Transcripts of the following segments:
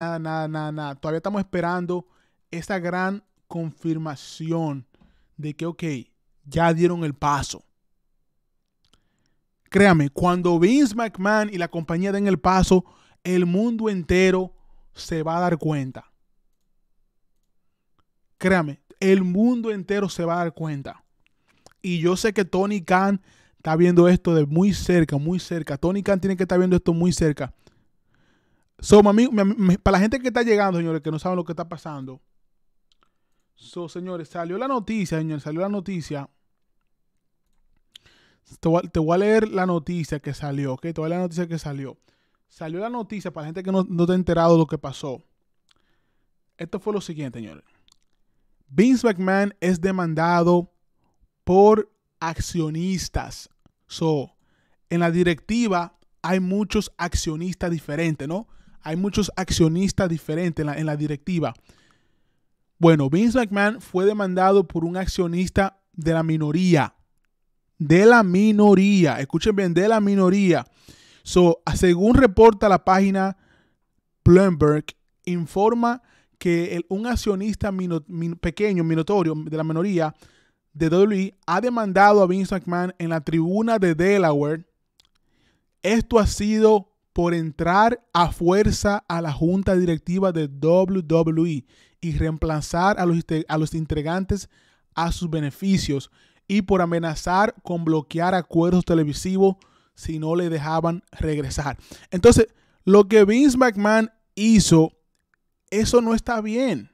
nada, nada, nada, Todavía estamos esperando esa gran confirmación de que, ok, ya dieron el paso. Créame, cuando Vince McMahon y la compañía den el paso, el mundo entero se va a dar cuenta. Créame, el mundo entero se va a dar cuenta. Y yo sé que Tony Khan está viendo esto de muy cerca, muy cerca. Tony Khan tiene que estar viendo esto muy cerca. So, para la gente que está llegando, señores, que no saben lo que está pasando. So, señores, salió la noticia, señores, salió la noticia. Te voy, a, leer la noticia que salió, ¿ok? Te voy a leer la noticia que salió. Salió la noticia para la gente que no, no te enterado de lo que pasó. Esto fue lo siguiente, señores. Vince McMahon es demandado por accionistas. So, en la directiva hay muchos accionistas diferentes, ¿no? Hay muchos accionistas diferentes en la, directiva. Bueno, Vince McMahon fue demandado por un accionista de la minoría. De la minoría. Escuchen bien, de la minoría. So, según reporta la página Bloomberg, informa que un accionista pequeño, minotorio, de la minoría de WWE ha demandado a Vince McMahon en la tribuna de Delaware. Esto ha sido por entrar a fuerza a la junta directiva de WWE y reemplazar a los, a los integrantes a sus beneficios y por amenazar con bloquear acuerdos televisivos si no le dejaban regresar. Entonces, lo que Vince McMahon hizo, eso no está bien.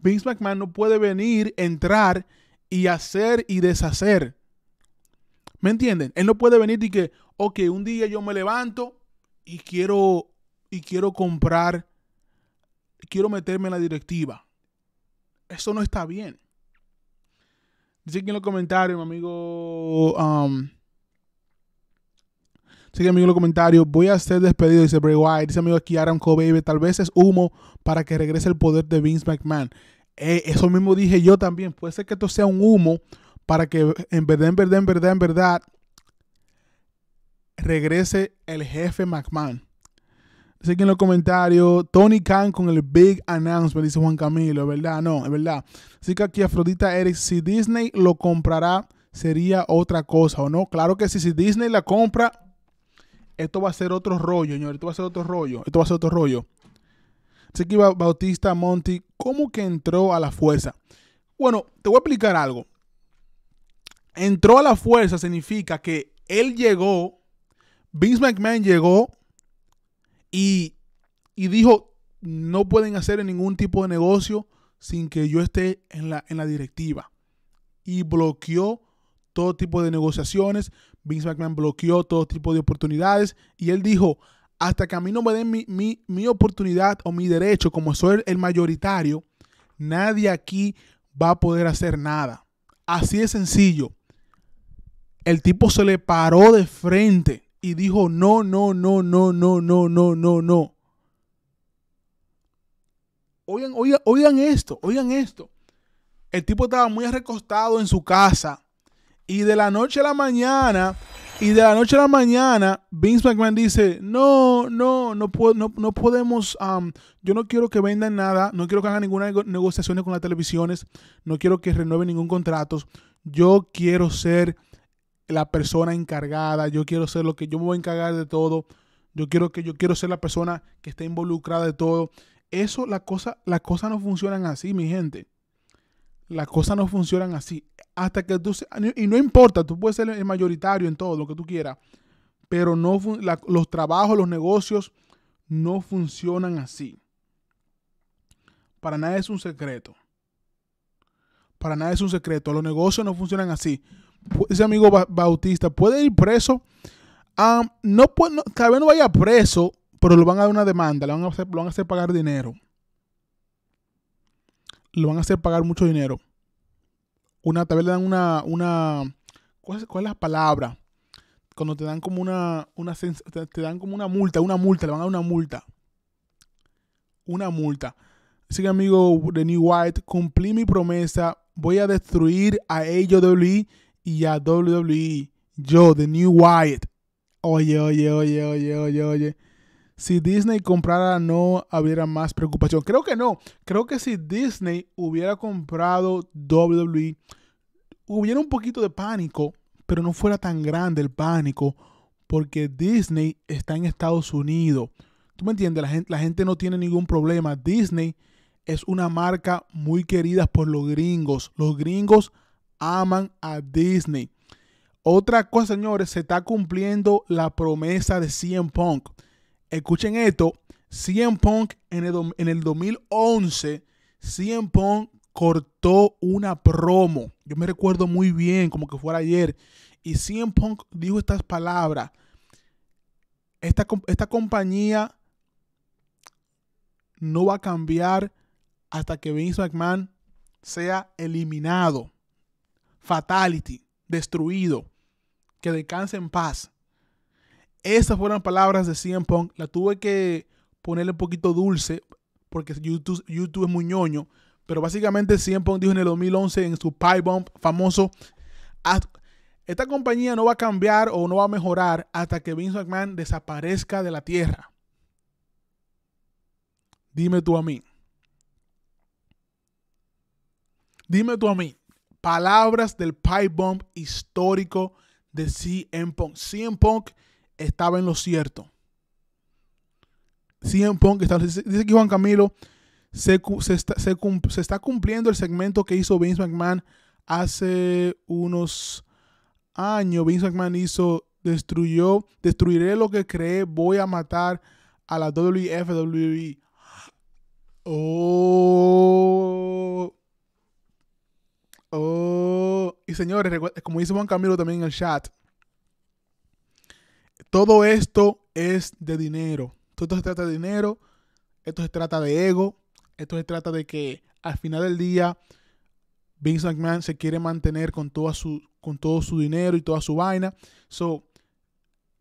Vince McMahon no puede venir, entrar y hacer y deshacer. ¿Me entienden? Él no puede venir y que, ok, un día yo me levanto y quiero, y quiero comprar, quiero meterme en la directiva. Eso no está bien. Dice aquí en los comentarios, mi amigo. Um, dice aquí amigo, en los comentarios, voy a ser despedido, dice Bray Wyatt. Dice, amigo, aquí Aaron Kobe, tal vez es humo para que regrese el poder de Vince McMahon. Eh, eso mismo dije yo también. Puede ser que esto sea un humo para que, en verdad, en verdad, en verdad, en verdad, regrese el jefe McMahon. Así que en los comentarios, Tony Khan con el big announcement, dice Juan Camilo, ¿verdad? No, es verdad. Así que aquí Afrodita Eric, si Disney lo comprará, sería otra cosa, ¿o no? Claro que sí, si Disney la compra, esto va a ser otro rollo, señor. Esto va a ser otro rollo. Esto va a ser otro rollo. Así que Bautista Monti, ¿cómo que entró a la fuerza? Bueno, te voy a explicar algo. Entró a la fuerza significa que él llegó Vince McMahon llegó y, dijo, no pueden hacer ningún tipo de negocio sin que yo esté en la, directiva. Y bloqueó todo tipo de negociaciones. Vince McMahon bloqueó todo tipo de oportunidades. Y él dijo, hasta que a mí no me den mi, mi oportunidad o mi derecho, como soy el mayoritario, nadie aquí va a poder hacer nada. Así de sencillo. El tipo se le paró de frente y dijo, no, no, no, no, no, no, no, no, no. Oigan, oigan, oigan esto, oigan esto. El tipo estaba muy recostado en su casa y de la noche a la mañana, y de la noche a la mañana, Vince McMahon dice, no, no, no, no, no podemos, yo no quiero que vendan nada, no quiero que hagan ninguna negociación con las televisiones, no quiero que renueven ningún contrato, yo quiero ser la persona encargada, yo quiero ser lo que yo me voy a encargar de todo, yo quiero que yo quiero ser la persona que está involucrada de todo. Eso la cosa, las cosas no funcionan así, mi gente. Las cosas no funcionan así. Hasta que tú y no importa, tú puedes ser el mayoritario en todo lo que tú quieras, pero no los trabajos, los negocios no funcionan así. Para nada es un secreto. Para nada es un secreto. Los negocios no funcionan así ese amigo Bautista puede ir preso. no, vez no vaya preso, pero lo van a dar una demanda, lo van a hacer, pagar dinero. Lo van a hacer pagar mucho dinero. Una, tal vez le dan una, una ¿cuál, es la palabra? Cuando te dan como una, te dan como una multa, una multa, le van a dar una multa. Una multa. Así amigo de New White, cumplí mi promesa, voy a destruir a AWE y a WWE, yo, The New Wyatt. Oye, oye, oye, oye, oye, oye. Si Disney comprara, no habría más preocupación. Creo que no. Creo que si Disney hubiera comprado WWE, hubiera un poquito de pánico, pero no fuera tan grande el pánico, porque Disney está en Estados Unidos. ¿Tú me entiendes? La gente, la gente no tiene ningún problema. Disney es una marca muy querida por los gringos. Los gringos aman a Disney. Otra cosa, señores, se está cumpliendo la promesa de CM Punk. Escuchen esto, CM Punk en el, 2011, CM Punk cortó una promo. Yo me recuerdo muy bien, como que fuera ayer. Y CM Punk dijo estas palabras. Esta, esta compañía no va a cambiar hasta que Vince McMahon sea eliminado fatality, destruido, que descanse en paz. Esas fueron palabras de CM Pong. La tuve que ponerle un poquito dulce porque YouTube, YouTube es muy ñoño. Pero básicamente CM Pong dijo en el 2011 en su Pie bump famoso, esta compañía no va a cambiar o no va a mejorar hasta que Vince McMahon desaparezca de la tierra. Dime tú a mí. Dime tú a mí palabras del pipe bomb histórico de CM Punk. CM Punk estaba en lo cierto. CM Punk dice que Juan Camilo se, está, cumpliendo el segmento que hizo Vince McMahon hace unos años. Vince McMahon hizo, destruyó, destruiré lo que cree. voy a matar a la WFWE. Oh. Oh, y señores, como dice Juan Camilo también en el chat, todo esto es de dinero. Todo esto se trata de dinero, esto se trata de ego, esto se trata de que al final del día Vince McMahon se quiere mantener con, toda su, con todo su dinero y toda su vaina. So,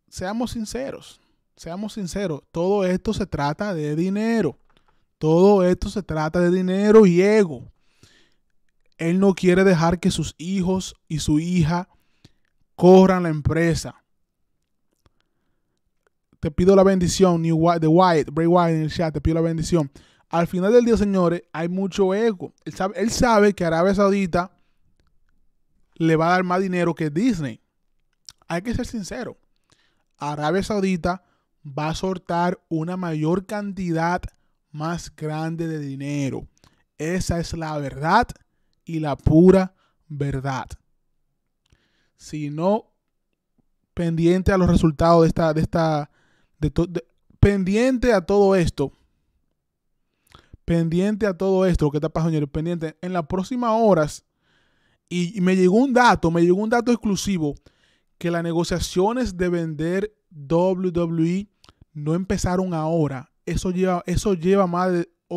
seamos sinceros, seamos sinceros, todo esto se trata de dinero. Todo esto se trata de dinero y ego. Él no quiere dejar que sus hijos y su hija corran la empresa. Te pido la bendición, White, Bray White en el chat, te pido la bendición. Al final del día, señores, hay mucho ego. Él sabe, él sabe que Arabia Saudita le va a dar más dinero que Disney. Hay que ser sincero. Arabia Saudita va a soltar una mayor cantidad más grande de dinero. Esa es la verdad y la pura verdad. Sino pendiente a los resultados de esta, de esta, de todo pendiente a todo esto, pendiente a todo esto, ¿Qué que está pasando, pendiente en las próximas horas. Y, me llegó un dato, me llegó un dato exclusivo, que las negociaciones de vender WWE no empezaron ahora. Eso lleva, eso lleva más de